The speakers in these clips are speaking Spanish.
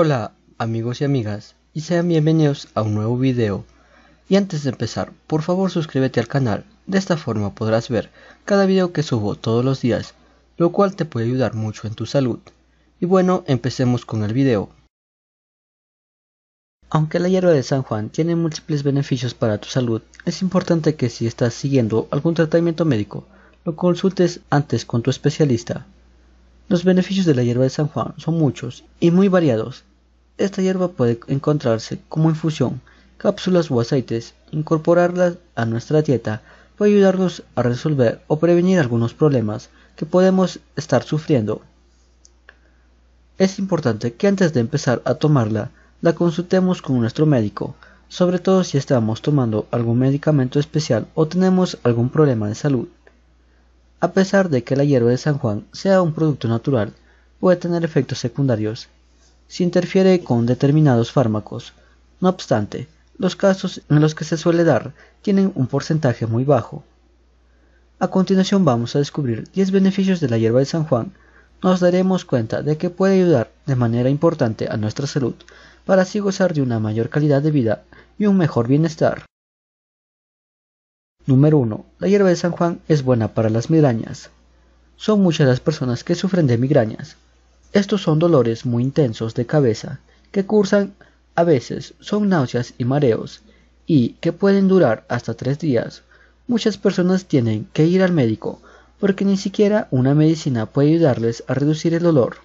Hola amigos y amigas y sean bienvenidos a un nuevo video y antes de empezar por favor suscríbete al canal de esta forma podrás ver cada video que subo todos los días lo cual te puede ayudar mucho en tu salud y bueno empecemos con el video aunque la hierba de San Juan tiene múltiples beneficios para tu salud, es importante que si estás siguiendo algún tratamiento médico, lo consultes antes con tu especialista. Los beneficios de la hierba de San Juan son muchos y muy variados, esta hierba puede encontrarse como infusión, cápsulas o aceites. Incorporarla a nuestra dieta puede ayudarnos a resolver o prevenir algunos problemas que podemos estar sufriendo. Es importante que antes de empezar a tomarla, la consultemos con nuestro médico, sobre todo si estamos tomando algún medicamento especial o tenemos algún problema de salud. A pesar de que la hierba de San Juan sea un producto natural, puede tener efectos secundarios si interfiere con determinados fármacos. No obstante, los casos en los que se suele dar tienen un porcentaje muy bajo. A continuación vamos a descubrir 10 beneficios de la hierba de San Juan. Nos daremos cuenta de que puede ayudar de manera importante a nuestra salud para así gozar de una mayor calidad de vida y un mejor bienestar. Número 1. La hierba de San Juan es buena para las migrañas. Son muchas las personas que sufren de migrañas. Estos son dolores muy intensos de cabeza que cursan a veces son náuseas y mareos y que pueden durar hasta tres días. Muchas personas tienen que ir al médico porque ni siquiera una medicina puede ayudarles a reducir el dolor.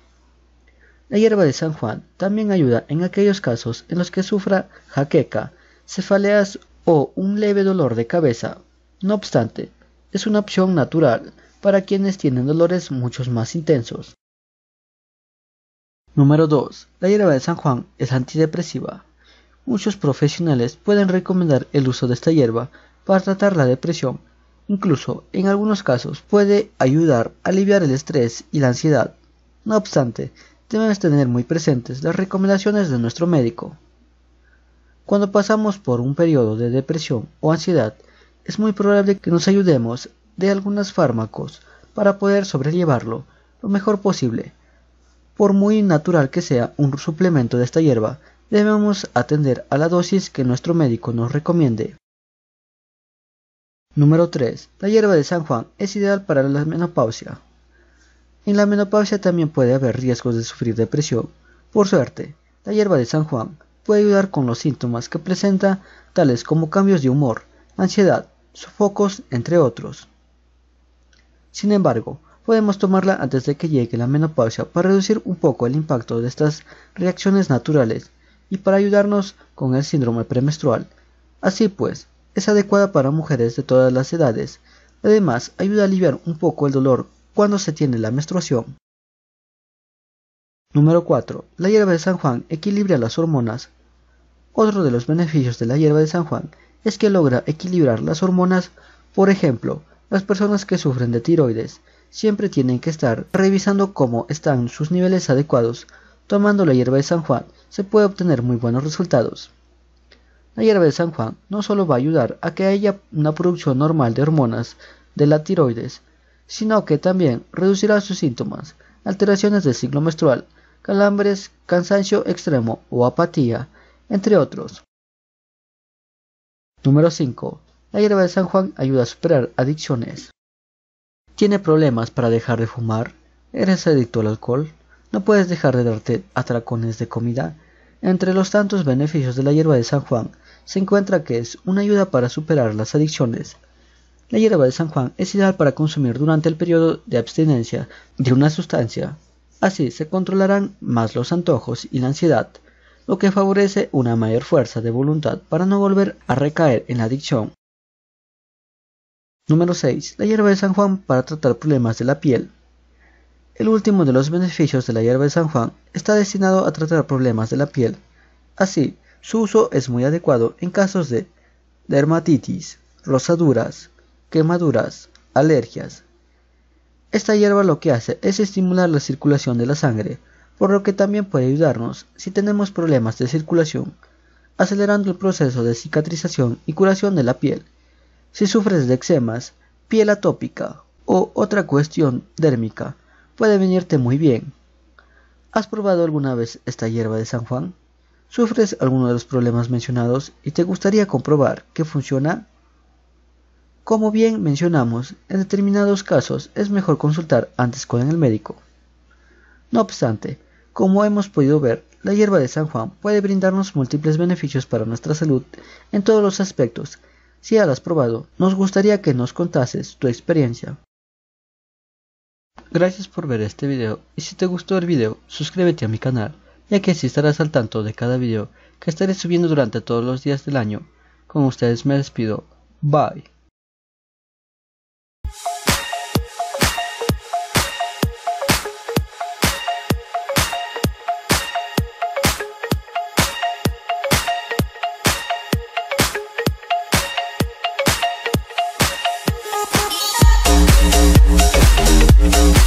La hierba de San Juan también ayuda en aquellos casos en los que sufra jaqueca, cefaleas o un leve dolor de cabeza. No obstante, es una opción natural para quienes tienen dolores muchos más intensos. Número 2. La hierba de San Juan es antidepresiva. Muchos profesionales pueden recomendar el uso de esta hierba para tratar la depresión. Incluso, en algunos casos, puede ayudar a aliviar el estrés y la ansiedad. No obstante, debemos tener muy presentes las recomendaciones de nuestro médico. Cuando pasamos por un periodo de depresión o ansiedad, es muy probable que nos ayudemos de algunos fármacos para poder sobrellevarlo lo mejor posible. Por muy natural que sea un suplemento de esta hierba, debemos atender a la dosis que nuestro médico nos recomiende. Número 3. La hierba de San Juan es ideal para la menopausia. En la menopausia también puede haber riesgos de sufrir depresión. Por suerte, la hierba de San Juan puede ayudar con los síntomas que presenta, tales como cambios de humor, ansiedad, sofocos, entre otros. Sin embargo, podemos tomarla antes de que llegue la menopausia para reducir un poco el impacto de estas reacciones naturales y para ayudarnos con el síndrome premenstrual. Así pues, es adecuada para mujeres de todas las edades. Además, ayuda a aliviar un poco el dolor cuando se tiene la menstruación. Número 4. La hierba de San Juan equilibra las hormonas. Otro de los beneficios de la hierba de San Juan es que logra equilibrar las hormonas. Por ejemplo, las personas que sufren de tiroides siempre tienen que estar revisando cómo están sus niveles adecuados. Tomando la hierba de San Juan se puede obtener muy buenos resultados. La hierba de San Juan no solo va a ayudar a que haya una producción normal de hormonas de la tiroides, sino que también reducirá sus síntomas, alteraciones del ciclo menstrual, calambres, cansancio extremo o apatía, entre otros. Número 5. La hierba de San Juan ayuda a superar adicciones. Tiene problemas para dejar de fumar, eres adicto al alcohol, no puedes dejar de darte atracones de comida. Entre los tantos beneficios de la hierba de San Juan se encuentra que es una ayuda para superar las adicciones. La hierba de San Juan es ideal para consumir durante el periodo de abstinencia de una sustancia. Así se controlarán más los antojos y la ansiedad, lo que favorece una mayor fuerza de voluntad para no volver a recaer en la adicción. Número 6. La hierba de San Juan para tratar problemas de la piel. El último de los beneficios de la hierba de San Juan está destinado a tratar problemas de la piel. Así, su uso es muy adecuado en casos de dermatitis, rosaduras, quemaduras, alergias. Esta hierba lo que hace es estimular la circulación de la sangre, por lo que también puede ayudarnos si tenemos problemas de circulación, acelerando el proceso de cicatrización y curación de la piel si sufres de eczemas, piel atópica o otra cuestión dérmica, puede venirte muy bien. ¿Has probado alguna vez esta hierba de San Juan? ¿Sufres alguno de los problemas mencionados y te gustaría comprobar que funciona? Como bien mencionamos, en determinados casos es mejor consultar antes con el médico. No obstante, como hemos podido ver, la hierba de San Juan puede brindarnos múltiples beneficios para nuestra salud en todos los aspectos si ya has probado, nos gustaría que nos contases tu experiencia. Gracias por ver este video y si te gustó el video, suscríbete a mi canal, ya que así estarás al tanto de cada video que estaré subiendo durante todos los días del año. Con ustedes me despido. Bye.